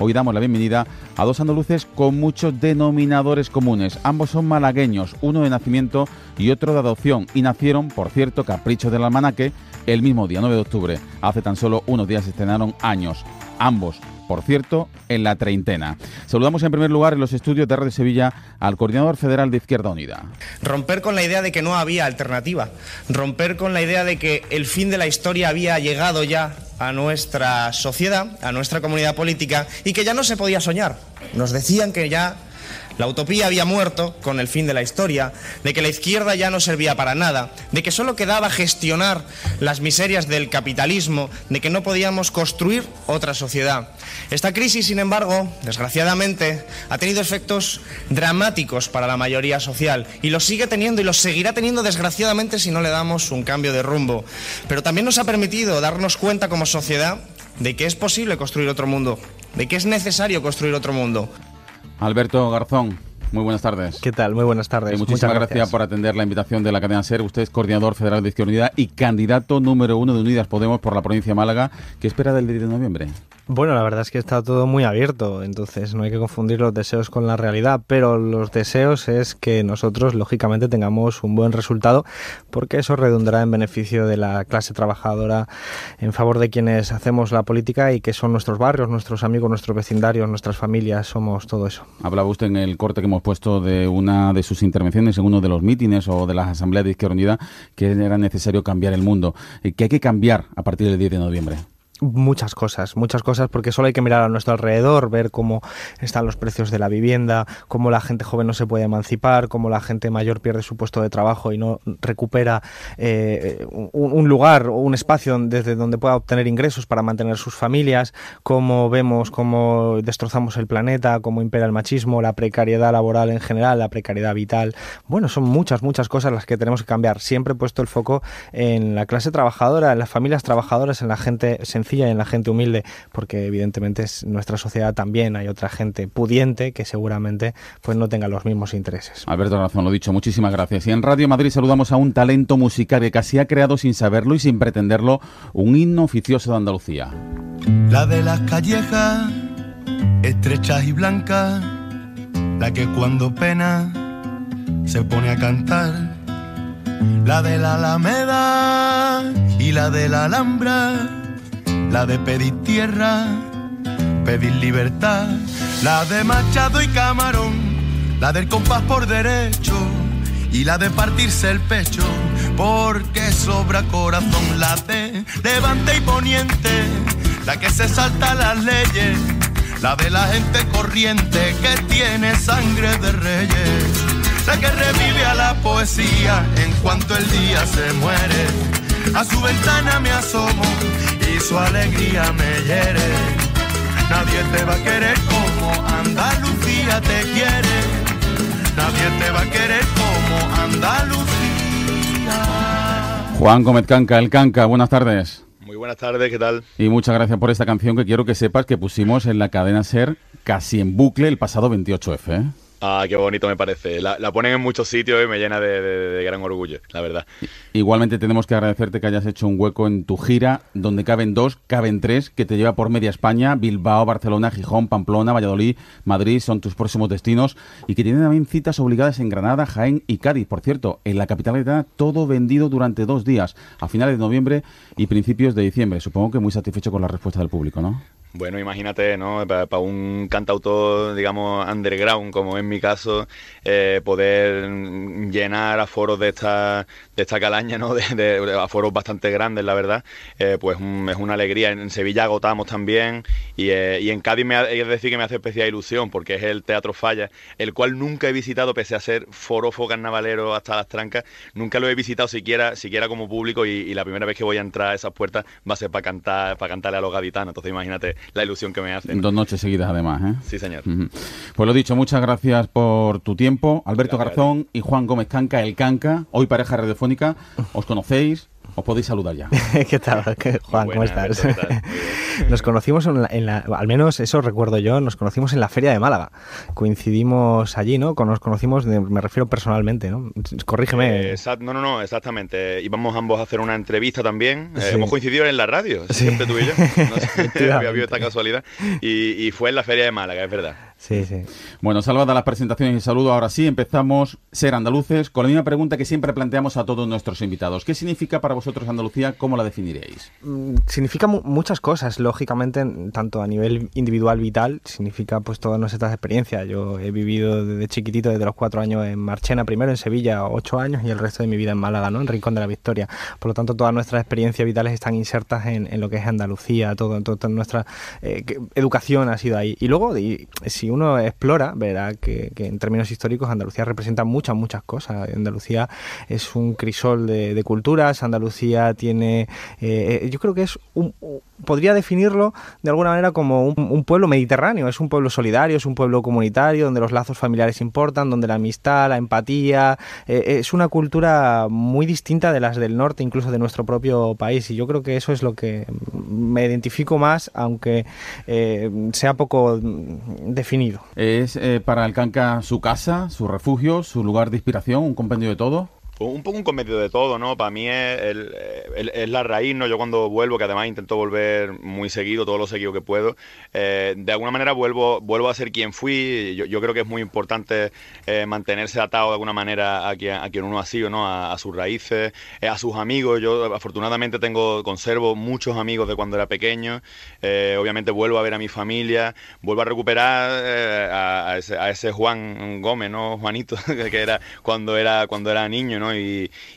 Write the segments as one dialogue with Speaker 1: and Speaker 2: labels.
Speaker 1: Hoy damos la bienvenida a dos andaluces con muchos denominadores comunes. Ambos son malagueños, uno de nacimiento y otro de adopción. Y nacieron, por cierto, capricho del almanaque, el mismo día, 9 de octubre. Hace tan solo unos días estrenaron años. Ambos por cierto, en la treintena. Saludamos en primer lugar en los estudios de Sevilla al coordinador federal de Izquierda Unida.
Speaker 2: Romper con la idea de que no había alternativa, romper con la idea de que el fin de la historia había llegado ya a nuestra sociedad, a nuestra comunidad política y que ya no se podía soñar. Nos decían que ya la utopía había muerto con el fin de la historia, de que la izquierda ya no servía para nada, de que solo quedaba gestionar las miserias del capitalismo, de que no podíamos construir otra sociedad. Esta crisis, sin embargo, desgraciadamente, ha tenido efectos dramáticos para la mayoría social y lo sigue teniendo y lo seguirá teniendo desgraciadamente si no le damos un cambio de rumbo. Pero también nos ha permitido darnos cuenta como sociedad de que es posible construir otro mundo, de que es necesario construir otro mundo.
Speaker 1: Alberto Garzón, muy buenas tardes. ¿Qué tal? Muy buenas tardes. Eh, muchísimas gracias. por atender la invitación de la cadena SER. Usted es coordinador federal de Izquierda Unida y candidato número uno de Unidas Podemos por la provincia de Málaga. ¿Qué espera del 10 de noviembre?
Speaker 2: Bueno, la verdad es que está todo muy abierto, entonces no hay que confundir los deseos con la realidad, pero los deseos es que nosotros, lógicamente, tengamos un buen resultado, porque eso redundará en beneficio de la clase trabajadora, en favor de quienes hacemos la política y que son nuestros barrios, nuestros amigos, nuestros vecindarios, nuestras familias, somos todo eso.
Speaker 1: Hablaba usted en el corte que hemos puesto de una de sus intervenciones en uno de los mítines o de las asambleas de Izquierda Unida que era necesario cambiar el mundo, que hay que cambiar a partir del 10 de noviembre.
Speaker 2: Muchas cosas, muchas cosas, porque solo hay que mirar a nuestro alrededor, ver cómo están los precios de la vivienda, cómo la gente joven no se puede emancipar, cómo la gente mayor pierde su puesto de trabajo y no recupera eh, un, lugar o un espacio desde donde pueda obtener ingresos para mantener sus familias, cómo vemos cómo destrozamos el planeta, cómo impera el machismo, la precariedad laboral en general, la precariedad vital. Bueno, son muchas, muchas cosas las que tenemos que cambiar. Siempre he puesto el foco en la clase trabajadora, en las familias trabajadoras, en la gente sencilla en la gente humilde, porque evidentemente es nuestra sociedad también hay otra gente pudiente que seguramente pues no tenga los mismos intereses.
Speaker 1: Alberto Razón, lo dicho, muchísimas gracias. Y en Radio Madrid saludamos a un talento musical que casi ha creado sin saberlo y sin pretenderlo un himno oficioso de Andalucía.
Speaker 3: La de las callejas estrechas y blancas, la que cuando pena se pone a cantar, la de la Alameda y la de la Alhambra la de pedir tierra, pedir libertad, la de Machado y Camarón, la del compás por derecho y la de partirse el pecho, porque sobra corazón, la de levante y poniente, la que se salta las leyes, la de la gente corriente que tiene sangre de reyes, la que revive a la poesía en cuanto el día se muere. A su ventana me asomo y su alegría me hiere. Nadie te va a querer como Andalucía te quiere. Nadie te va a querer como Andalucía.
Speaker 1: Juan Gómez Canca, el Canca, buenas tardes.
Speaker 3: Muy buenas tardes, ¿qué tal?
Speaker 1: Y muchas gracias por esta canción que quiero que sepas que pusimos en la cadena Ser casi en bucle el pasado 28F. ¿eh?
Speaker 3: Ah, qué bonito me parece. La, ponen en muchos sitios y me llena de,
Speaker 1: gran orgullo, la verdad. Igualmente tenemos que agradecerte que hayas hecho un hueco en tu gira, donde caben dos, caben tres, que te lleva por media España, Bilbao, Barcelona, Gijón, Pamplona, Valladolid, Madrid, son tus próximos destinos, y que tienen también citas obligadas en Granada, Jaén y Cádiz. Por cierto, en la capital todo vendido durante dos días, a finales de noviembre y principios de diciembre. Supongo que muy satisfecho con la respuesta del público, ¿no?
Speaker 3: Bueno, imagínate, ¿no? Para, un cantautor, digamos, underground, como es mi caso, eh, poder llenar aforos de esta, de esta calaña, ¿no? De, aforos bastante grandes, la verdad, eh, pues mm, es una alegría. En, Sevilla agotamos también y, eh, en Cádiz me decir que me hace especial ilusión porque es el Teatro Falla, el cual nunca he visitado, pese a ser forofo carnavalero hasta las trancas, nunca lo he visitado siquiera, siquiera como público y, la primera vez que voy a entrar a esas puertas va a ser para cantar, para cantarle a los gaditanos. Entonces, imagínate la ilusión que me hace. Dos noches
Speaker 1: seguidas, además. ¿eh? Sí, señor. Pues lo dicho, muchas gracias por tu tiempo. Alberto Garzón y Juan Gómez Canca, el Canca, hoy pareja radiofónica. Os conocéis, os podéis saludar ya.
Speaker 2: ¿Qué tal, Juan? ¿Cómo estás? nos conocimos, en la, al menos eso recuerdo yo, nos conocimos en la Feria de Málaga. Coincidimos allí, ¿no? Nos conocimos, me refiero personalmente, ¿no? Corrígeme. Eh,
Speaker 3: no, no, no, exactamente. Íbamos ambos a hacer una entrevista también. Eh, hemos coincidido en la radio, siempre tú y yo. había habido esta casualidad. y fue en la Feria de Málaga, es verdad.
Speaker 1: Sí, sí. Bueno, salvadas las presentaciones y saludos, ahora sí empezamos Ser Andaluces con la misma pregunta que siempre planteamos a todos nuestros invitados. ¿Qué significa para vosotros Andalucía? ¿Cómo la definiréis?
Speaker 2: Mm, significa muchas cosas, lógicamente, tanto a nivel individual vital, significa pues todas nuestras experiencias. Yo he vivido desde chiquitito, desde los cuatro años en Marchena, primero en Sevilla, ocho años, y el resto de mi vida en Málaga, ¿no? En Rincón de la Victoria. Por lo tanto, todas nuestras experiencias vitales están insertas en, lo que es Andalucía, todo, toda nuestra eh, educación ha sido ahí. Y luego, si uno explora, verá que, en términos históricos Andalucía representa muchas, muchas cosas. Andalucía es un crisol de, culturas, Andalucía tiene, eh, eh, yo creo que es un, podría definirlo de alguna manera como un, pueblo mediterráneo, es un pueblo solidario, es un pueblo comunitario, donde los lazos familiares importan, donde la amistad, la empatía, eh, es una cultura muy distinta de las del norte, incluso de nuestro propio país. Y yo creo que eso es lo que me identifico más, aunque sea poco definido mm, ¿Es eh, para alcanzar su casa, su refugio, su lugar de
Speaker 1: inspiración, un compendio de todo?
Speaker 3: un poco un comedio de todo, ¿no? Para mí eh, es, la raíz, ¿no? Yo cuando vuelvo, que además intento volver muy seguido, todo lo seguido que puedo, eh, de alguna manera vuelvo, vuelvo a ser quien fui. Yo, creo que es muy importante eh, mantenerse atado de alguna manera a quien, a quien uno ha sido, ¿no? A, sus raíces, a sus amigos. Yo afortunadamente tengo, conservo muchos amigos de cuando era pequeño. obviamente vuelvo a ver a mi familia, vuelvo a recuperar a, ese, Juan Gómez, ¿no? Juanito, que era cuando era, cuando era niño, ¿no?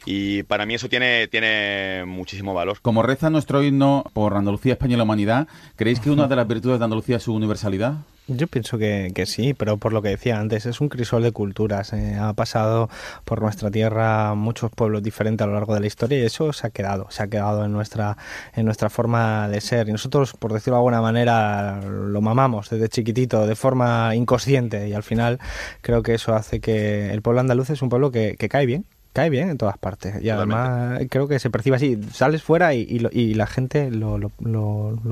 Speaker 3: Y, para mí eso tiene, tiene muchísimo valor.
Speaker 1: Como reza nuestro himno por Andalucía, España y la humanidad, ¿creéis que una de las virtudes de Andalucía es su universalidad?
Speaker 2: Yo pienso que, sí, pero por lo que decía antes, es un crisol de culturas. Eh. ha pasado por nuestra tierra muchos pueblos diferentes a lo largo de la historia y eso se ha quedado, se ha quedado en nuestra, en nuestra forma de ser. Y nosotros, por decirlo de alguna manera, lo mamamos desde chiquitito, de forma inconsciente y al final creo que eso hace que el pueblo andaluz es un pueblo que cae bien, cae bien en todas partes. Y además creo que se percibe así. Sales fuera y, la gente lo,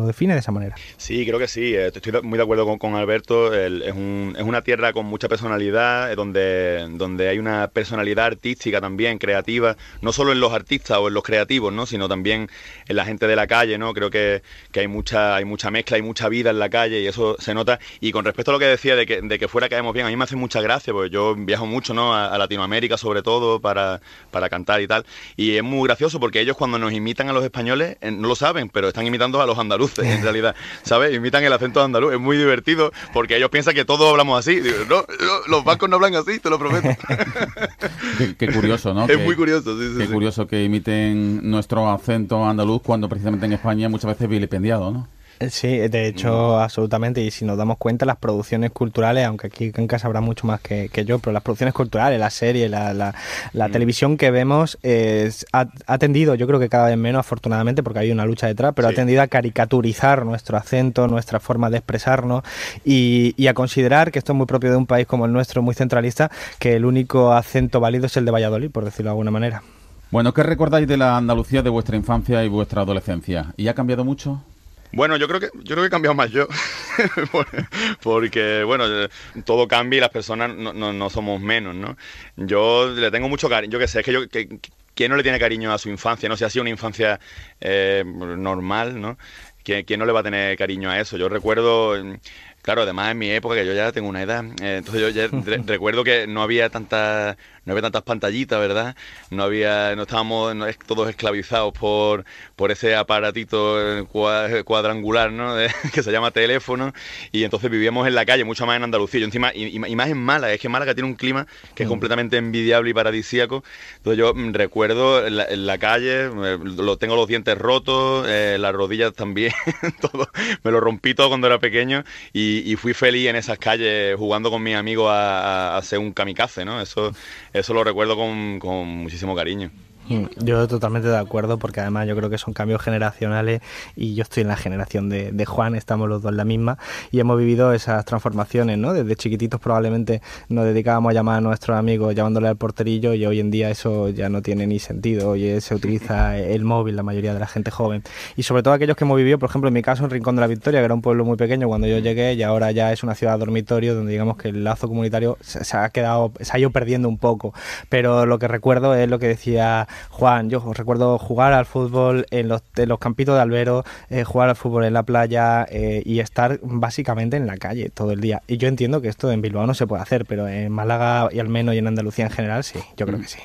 Speaker 2: define de esa manera.
Speaker 3: Sí, creo que sí. Eh, estoy muy de acuerdo con, Alberto. es, una tierra con mucha personalidad, eh, donde, donde hay una personalidad artística también, creativa, no solo en los artistas o en los creativos, ¿no? sino también en la gente de la calle. ¿no? Creo que, que hay, mucha, hay mucha mezcla, hay mucha vida en la calle y eso se nota. Y con respecto a lo que decía de que, de que fuera caemos bien, a mí me hace mucha gracia, porque yo viajo mucho ¿no? a Latinoamérica sobre todo para para, cantar y tal. Y es muy gracioso porque ellos cuando nos imitan a los españoles, eh, no lo saben, pero están imitando a los andaluces en realidad, ¿sabes? Imitan el acento andaluz, es muy divertido porque ellos piensan que todos hablamos así. Digo, no, los vascos no hablan así, te lo prometo.
Speaker 1: qué, curioso, ¿no? Es muy curioso, sí, sí. Qué curioso que imiten nuestro acento andaluz
Speaker 2: cuando precisamente en España muchas veces vilipendiado, ¿no? Sí, de hecho, absolutamente. Y si nos damos cuenta, las producciones culturales, aunque aquí en casa habrá mucho más que, yo, pero las producciones culturales, la serie, la, mm. televisión que vemos, es ha, tendido, yo creo que cada vez menos, afortunadamente, porque hay una lucha detrás, pero ha tendido a caricaturizar nuestro acento, nuestra forma de expresarnos y, y, a considerar, que esto es muy propio de un país como el nuestro, muy centralista, que el único acento válido es el de Valladolid, por decirlo de alguna manera.
Speaker 1: Bueno, ¿qué recordáis de la Andalucía de vuestra infancia y vuestra adolescencia? ¿Y ha cambiado mucho?
Speaker 3: Bueno, yo creo que yo creo que he cambiado más yo, porque bueno, todo cambia y las personas no, somos menos, ¿no? Yo le tengo mucho cariño, yo qué sé, es que yo que, ¿Quién no le tiene cariño a su infancia? No sé, si ha sido una infancia eh, normal, ¿no? ¿Quién, no le va a tener cariño a eso? Yo recuerdo claro, además en mi época, que yo ya tengo una edad, eh, entonces yo recuerdo que no había tanta no había tantas pantallitas, ¿verdad? No había, no estábamos todos esclavizados por, por ese aparatito eh, cuadrangular, ¿no? que se llama teléfono, y entonces vivíamos en la calle, mucho más en Andalucía, encima, y, más en Mala, es que Málaga tiene un clima que es mm. completamente envidiable y paradisíaco, entonces yo mm, recuerdo en la, calle, eh, lo, tengo los dientes rotos, eh, las rodillas también, todo, me lo rompí todo cuando era pequeño, y, fui feliz en esas calles jugando con mis amigos a, a hacer un kamikaze, ¿no? Eso eso lo recuerdo con, con muchísimo cariño.
Speaker 2: Mm, yo totalmente de acuerdo porque además yo creo que son cambios generacionales y yo estoy en la generación de, Juan, estamos los dos en la misma y hemos vivido esas transformaciones, ¿no? Desde chiquititos probablemente nos dedicábamos a llamar a nuestros amigos llamándole al porterillo y hoy en día eso ya no tiene ni sentido, hoy se utiliza el móvil la mayoría de la gente joven y sobre todo aquellos que hemos vivido, por ejemplo en mi caso en Rincón de la Victoria, que era un pueblo muy pequeño cuando yo mm. llegué y ahora ya es una ciudad dormitorio donde digamos que el lazo comunitario se ha quedado, se ha ido perdiendo un poco, pero lo que recuerdo es lo que decía Juan, yo os recuerdo jugar al fútbol en los, los campitos de albero, eh, jugar al fútbol en la playa eh, y estar básicamente en la calle todo el día. Y yo entiendo que esto en Bilbao no se puede hacer, pero en Málaga y al menos y en Andalucía en general sí, yo creo mm. que sí.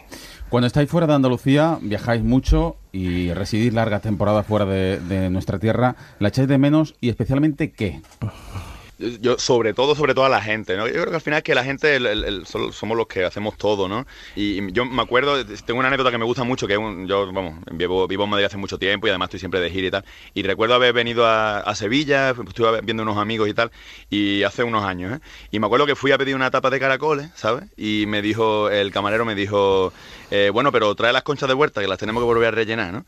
Speaker 2: Cuando estáis fuera de Andalucía, viajáis mucho y residís largas
Speaker 1: temporadas fuera de, de nuestra tierra, ¿la echáis de menos y especialmente qué?
Speaker 3: yo, sobre todo, sobre todo a la gente, ¿no? Yo creo que al final es que la gente somos los que hacemos todo, ¿no? Y yo me acuerdo, tengo una anécdota que me gusta mucho, que un, yo, vamos, vivo, vivo en Madrid hace mucho tiempo y además estoy siempre de gira y tal. Y recuerdo haber venido a, Sevilla, pues, estuve viendo unos amigos y tal, y hace unos años, ¿eh? Y me acuerdo que fui a pedir una tapa de caracoles, ¿sabes? Y me dijo, el camarero me dijo, eh, bueno, pero trae las conchas de huerta, que las tenemos que volver a rellenar, ¿no?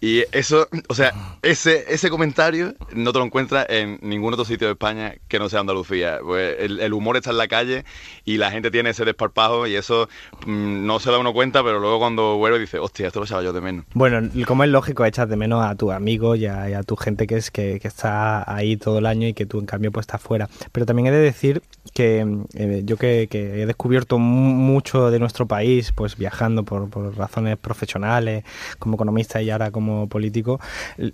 Speaker 3: Y eso, o sea, ese, ese comentario no te lo encuentras en ningún otro sitio de España que no sea Andalucía. Pues el, humor está en la calle y la gente tiene ese desparpajo y eso mm, no se da uno cuenta, pero luego cuando vuelve dice, hostia, esto lo echaba yo de menos.
Speaker 2: Bueno, como es lógico, echas de menos a tu amigo y, a, tu gente que, es, que, está ahí todo el año y que tú en cambio pues estás fuera. Pero también he de decir que eh, yo que, he descubierto mucho de nuestro país, pues viajando por razones profesionales, como economista y ahora como político,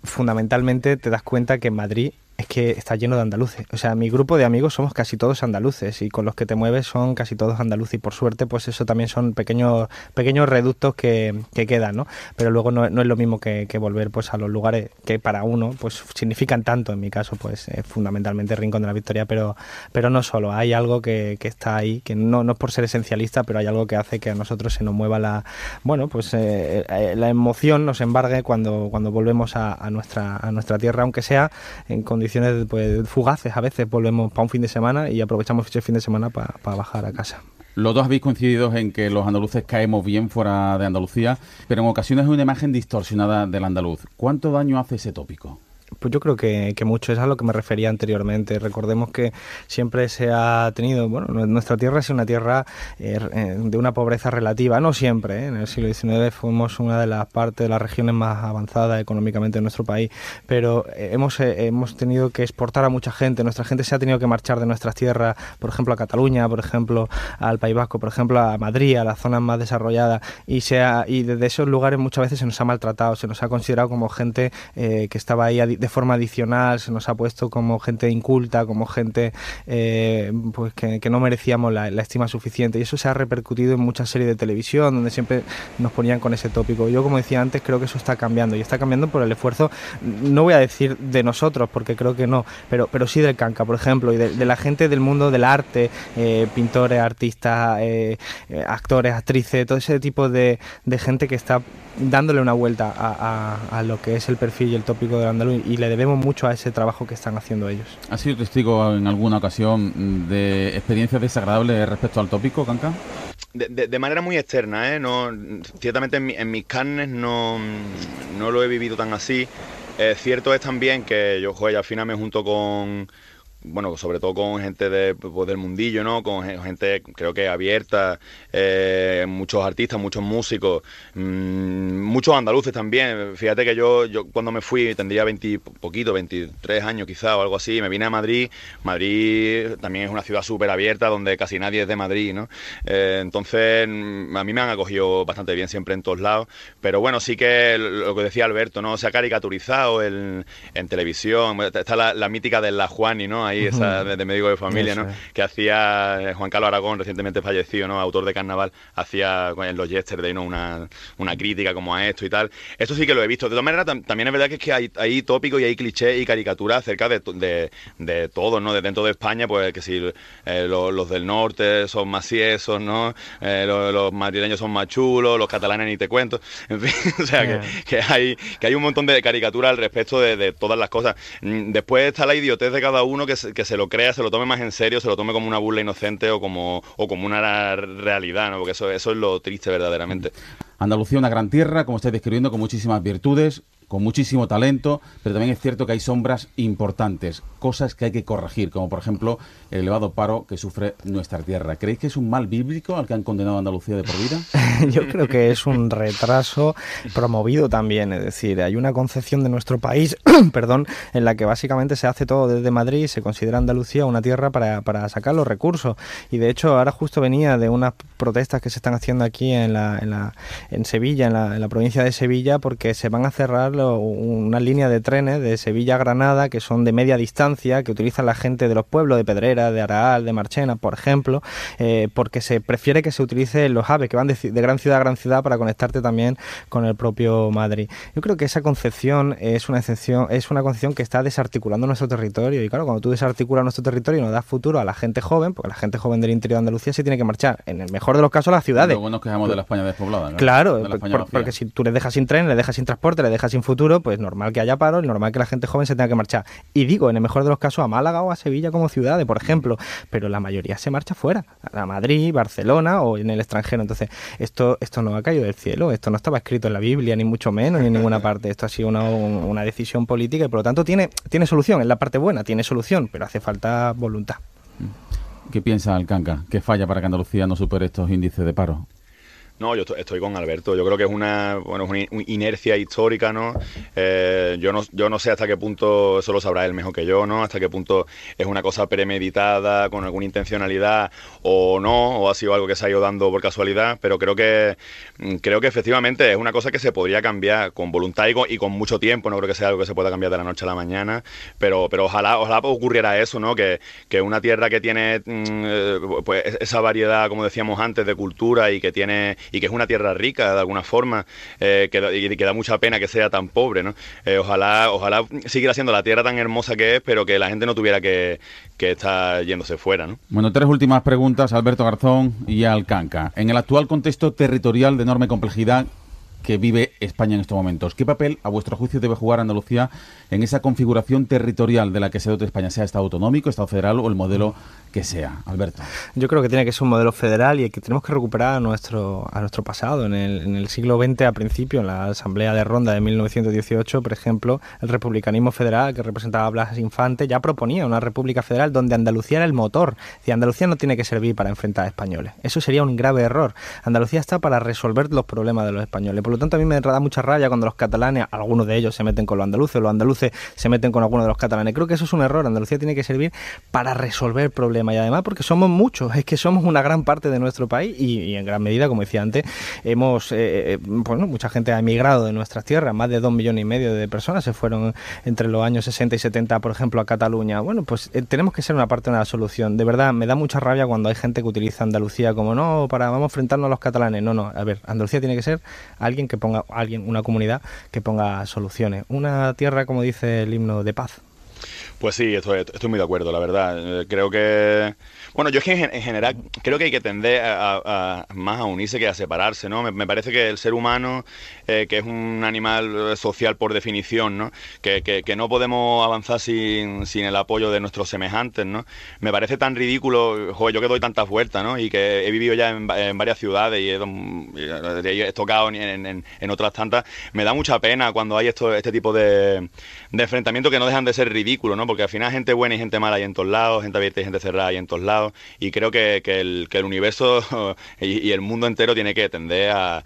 Speaker 2: fundamentalmente te das cuenta que en Madrid es que está lleno de andaluces. O sea, mi grupo de amigos somos casi todos andaluces y con los que te mueves son casi todos andaluces. Y por suerte, pues eso también son pequeños, pequeños reductos que, quedan, ¿no? Pero luego no, es lo mismo que, volver pues a los lugares que para uno pues significan tanto. En mi caso, pues es fundamentalmente Rincón de la Victoria, pero, pero no solo. Hay algo que, que está ahí, que no, no, es por ser esencialista, pero hay algo que hace que a nosotros se nos mueva la, bueno, pues eh, eh, la emoción, nos embargue cuando, cuando volvemos a, nuestra, a nuestra tierra, aunque sea en condiciones condiciones pues, fugaces a veces volvemos para un fin de semana y aprovechamos ese fin de semana para bajar a casa.
Speaker 1: Los dos habéis coincidido en que los andaluces caemos bien fuera de Andalucía, pero en ocasiones es una imagen distorsionada del andaluz. ¿Cuánto
Speaker 2: daño hace ese tópico? pues yo creo que, mucho es a lo que me refería anteriormente. Recordemos que siempre se ha tenido, bueno, nuestra tierra es una tierra eh, eh, de una pobreza relativa, no siempre. ¿eh? En el siglo XIX fuimos una de las partes, de las regiones más avanzadas económicamente de nuestro país, pero hemos, hemos tenido que exportar a mucha gente. Nuestra gente se ha tenido que marchar de nuestras tierras, por ejemplo, a Cataluña, por ejemplo, al País Vasco, por ejemplo, a Madrid, a las zonas más desarrolladas, y, se y desde esos lugares muchas veces se nos ha maltratado, se nos ha considerado como gente que estaba ahí de forma adicional, se nos ha puesto como gente inculta, como gente eh, pues que, no merecíamos la, estima suficiente. Y eso se ha repercutido en muchas series de televisión, donde siempre nos ponían con ese tópico. Yo, como decía antes, creo que eso está cambiando. Y está cambiando por el esfuerzo, no voy a decir de nosotros, porque creo que no, pero, pero sí del canca, por ejemplo, y de, la gente del mundo del arte, eh, pintores, artistas, eh, actores, actrices, todo ese tipo de, de gente que está dándole una vuelta a, lo que es el perfil y el tópico de andaluz y le debemos mucho a ese trabajo que están haciendo ellos.
Speaker 1: ¿Has sido testigo en alguna ocasión de experiencias desagradables respecto al tópico, Kanka?
Speaker 3: De, manera muy externa, ¿eh? No, ciertamente en, mis carnes no, no, lo he vivido tan así. Eh, cierto es también que yo, joder, al final me junto con bueno, sobre todo con gente de, pues, del mundillo, ¿no? Con gente, creo que abierta, eh, muchos artistas, muchos músicos, mm, muchos andaluces también. Fíjate que yo, yo cuando me fui tendría 20, poquito, 23 años quizá o algo así, me vine a Madrid. Madrid también es una ciudad súper abierta donde casi nadie es de Madrid, ¿no? Eh, entonces, mm, a mí me han acogido bastante bien siempre en todos lados, pero bueno, sí que lo que decía Alberto, ¿no? Se ha caricaturizado en televisión, está la, mítica de la Juani, ¿no? ahí, de, médico de familia, ¿no? Que hacía eh, Juan Carlos Aragón, recientemente fallecido, ¿no? Autor de Carnaval, hacía pues, en los Yesterday, ¿no? Una, una crítica como a esto y tal. ...esto sí que lo he visto. De todas maneras, también es verdad que, es que hay, tópicos y hay clichés y caricaturas acerca de, de, de todos, ¿no? De dentro de España, pues que si eh, los, del norte son más ciesos, ¿no? Eh, los, madrileños son más chulos, los catalanes ni te cuento. En fin, o sea, que, hay, que hay un montón de caricaturas al respecto de, de todas las cosas. Mm, después está la idiotez de cada uno que se que se lo crea, se lo tome más en serio, se lo tome como una burla inocente o como, o como una realidad, ¿no? Porque eso, eso es lo triste
Speaker 1: verdaderamente. Andalucía, una gran tierra, como estáis describiendo, con muchísimas virtudes, con muchísimo talento, pero también es cierto que hay sombras importantes, cosas que hay que corregir, como por ejemplo
Speaker 2: el elevado paro que sufre nuestra tierra. ¿Creéis que es un mal bíblico al que han condenado a Andalucía de por vida? Yo creo que es un retraso promovido también, es decir, hay una concepción de nuestro país, perdón, en la que básicamente se hace todo desde Madrid y se considera Andalucía una tierra para, sacar los recursos. Y de hecho, ahora justo venía de unas protestas que se están haciendo aquí en, la, en, Sevilla, en la, provincia de Sevilla, porque se van a cerrar una línea de trenes de Sevilla a Granada que son de media distancia, que utilizan la gente de los pueblos de Pedrera, de Araal, de Marchena, por ejemplo, eh, porque se prefiere que se utilicen los aves que van de, gran ciudad a gran ciudad para conectarte también con el propio Madrid. Yo creo que esa concepción es una excepción, es una concepción que está desarticulando nuestro territorio y claro, cuando tú desarticulas nuestro territorio y no das futuro a la gente joven, porque la gente joven del interior de Andalucía se tiene que marchar, en el mejor de los casos a las ciudades. nos quejamos
Speaker 1: de la España despoblada, Claro,
Speaker 2: porque si tú les dejas sin tren, les dejas sin transporte, les dejas sin futuro, pues normal que haya paro, normal que la gente joven se tenga que marchar. Y digo, en el mejor de los casos, a Málaga o a Sevilla como ciudades, por ejemplo, pero la mayoría se marcha fuera, a Madrid, Barcelona o en el extranjero. Entonces, esto, esto no ha caído del cielo, esto no estaba escrito en la Biblia, ni mucho menos, ni en ninguna parte. Esto ha sido una, una decisión política y por lo tanto tiene, tiene solución, es la parte buena, tiene solución, pero hace falta voluntad.
Speaker 1: ¿Qué piensa Alcanca? ¿Qué falla para que Andalucía no supere estos índices de paro?
Speaker 3: No, yo estoy, con Alberto. Yo creo que es una, bueno, es una inercia histórica, ¿no? Eh, yo ¿no? Yo no sé hasta qué punto, eso lo sabrá él mejor que yo, ¿no? Hasta qué punto es una cosa premeditada, con alguna intencionalidad o no, o ha sido algo que se ha ido dando por casualidad, pero creo que, mm, creo que efectivamente es una cosa que se podría cambiar con voluntad y con, mucho tiempo. No creo que sea algo que se pueda cambiar de la noche a la mañana, pero, pero ojalá, ojalá ocurriera eso, ¿no? Que, que una tierra que tiene mm, eh, pues, esa variedad, como decíamos antes, de cultura y que tiene y que es una tierra rica de alguna forma eh, que, y que da mucha pena que sea tan pobre. ¿no? Eh, ojalá, ojalá siguiera siendo la tierra tan hermosa que es, pero que la gente no tuviera que, que estar yéndose fuera. ¿no?
Speaker 1: Bueno, tres últimas preguntas, Alberto Garzón y Alcanca. En el actual contexto territorial de enorme complejidad, que vive España en estos momentos. ¿Qué papel, a vuestro juicio, debe jugar Andalucía en esa configuración territorial de la que se dote España, sea Estado autonómico, Estado federal o el modelo
Speaker 2: que sea? Alberto. Yo creo que tiene que ser un modelo federal y que tenemos que recuperar a nuestro, a nuestro pasado. En el, en el siglo XX, a principio, en la Asamblea de Ronda de 1918, por ejemplo, el republicanismo federal que representaba Blas Infante ya proponía una república federal donde Andalucía era el motor. Y Andalucía no tiene que servir para enfrentar a españoles. Eso sería un grave error. Andalucía está para resolver los problemas de los españoles lo tanto, a mí me da mucha rabia cuando los catalanes, algunos de ellos se meten con los andaluces, los andaluces se meten con algunos de los catalanes. Creo que eso es un error. Andalucía tiene que servir para resolver problemas y además porque somos muchos, es que somos una gran parte de nuestro país y, en gran medida, como decía antes, hemos, eh, eh, bueno, mucha gente ha emigrado de nuestras tierras, más de dos millones y medio de personas se fueron entre los años 60 y 70, por ejemplo, a Cataluña. Bueno, pues eh, tenemos que ser una parte de la solución. De verdad, me da mucha rabia cuando hay gente que utiliza Andalucía como no, para vamos a enfrentarnos a los catalanes. No, no, a ver, Andalucía tiene que ser alguien que ponga, alguien, una comunidad que ponga soluciones. Una tierra, como dice el himno, de paz.
Speaker 3: Pues sí, estoy, estoy muy de acuerdo, la verdad. Eh, creo que. Bueno, yo es que en, general creo que hay que tender más a unirse que a separarse, ¿no? Me, parece que el ser humano, eh, que es un animal eh, social por definición, ¿no? Que, no podemos avanzar sin, el apoyo de nuestros semejantes, ¿no? Me parece tan ridículo, joder, yo que doy tantas vueltas, ¿no? Y que he vivido ya en, varias ciudades y he, tocado en, otras tantas. Me da mucha pena cuando hay esto, este tipo de, de enfrentamientos que no dejan de ser ridículos, ¿no? porque al final hay gente buena y gente mala ahí en todos lados, gente abierta y gente cerrada ahí en todos lados, y creo que, el, universo y, el mundo entero tiene que tender a,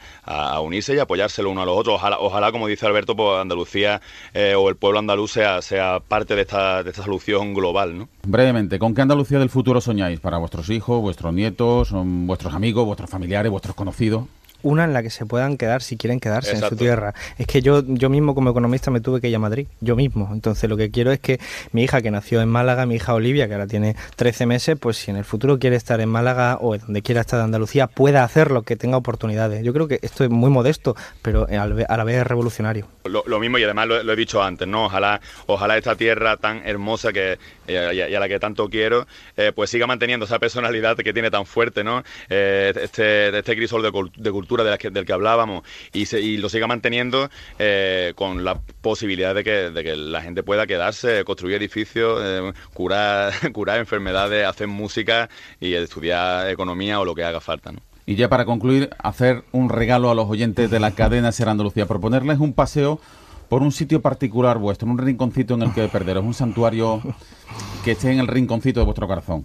Speaker 3: unirse y apoyarse uno a los otros. Ojalá, ojalá como dice Alberto, pues Andalucía eh, o el pueblo andaluz sea, sea parte de esta, de esta solución global. ¿no?
Speaker 1: Brevemente, ¿con qué Andalucía del futuro soñáis para vuestros hijos, vuestros nietos, mm, vuestros amigos, vuestros familiares, vuestros conocidos?
Speaker 2: una en la que se puedan quedar si quieren quedarse en su tierra. Es que yo, yo mismo como economista me tuve que ir a Madrid, yo mismo. Entonces lo que quiero es que mi hija que nació en Málaga, mi hija Olivia, que ahora tiene 13 meses, pues si en el futuro quiere estar en Málaga o donde quiera estar de Andalucía, pueda hacerlo, que tenga oportunidades. Yo creo que esto es muy modesto, pero a la vez es revolucionario.
Speaker 3: Lo, mismo y además lo, he dicho antes, ¿no? Ojalá, ojalá esta tierra tan hermosa que, y, a, la que tanto quiero, eh, pues siga manteniendo esa personalidad que tiene tan fuerte, ¿no? Eh, este, este, crisol de cultura de la que, del que hablábamos y, lo siga manteniendo eh, con la posibilidad de que, que, la gente pueda quedarse, construir edificios, eh, curar, curar enfermedades, hacer música y estudiar economía o lo que haga falta.
Speaker 1: Y ya para concluir, hacer un regalo a los oyentes de la cadena Ser Andalucía, proponerles un paseo por un sitio particular vuestro, un rinconcito en el que perderos, un santuario que esté en el rinconcito de vuestro corazón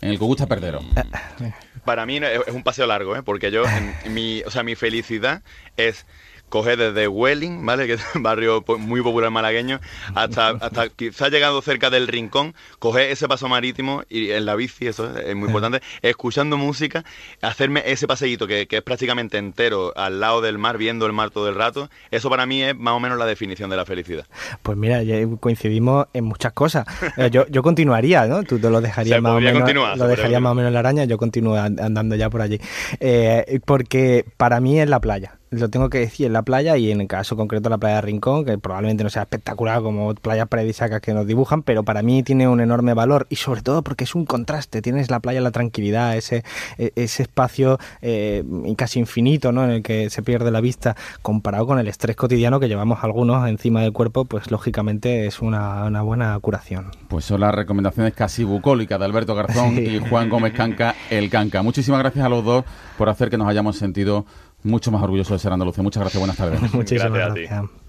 Speaker 1: en el que gusta perderos. Eh,
Speaker 3: Para mí es un paseo largo, ¿eh? porque yo, mi, o sea, mi felicidad es Coger desde Welling, ¿vale? Que es un barrio pues, muy popular malagueño, hasta, hasta quizás llegado cerca del rincón, coger ese paso marítimo y en la bici, eso es, muy importante, escuchando música, hacerme ese paseíto que, es prácticamente entero al lado del mar, viendo el mar todo el rato, eso para mí es más o menos la definición de la felicidad.
Speaker 2: Pues mira, coincidimos en muchas cosas. Eh, yo, yo continuaría, ¿no? Tú te lo dejarías, más o, menos, lo dejaría más o menos en la araña, yo continúo andando ya por allí. Eh, porque para mí es la playa lo tengo que decir, en la playa y en el caso concreto la playa de Rincón, que probablemente no sea espectacular como playas predisacas que nos dibujan, pero para mí tiene un enorme valor y sobre todo porque es un contraste, tienes la playa, la tranquilidad, ese, e, ese espacio eh, casi infinito ¿no? en el que se pierde la vista comparado con el estrés cotidiano que llevamos algunos encima del cuerpo, pues lógicamente es una, buena curación.
Speaker 1: Pues son las recomendaciones casi bucólicas de Alberto Garzón y Juan Gómez Canca, el Canca. Muchísimas gracias a los dos por hacer que nos hayamos sentido mucho más orgulloso de ser andalucía. Muchas gracias, buenas tardes. Muchas gracias,
Speaker 2: a ti.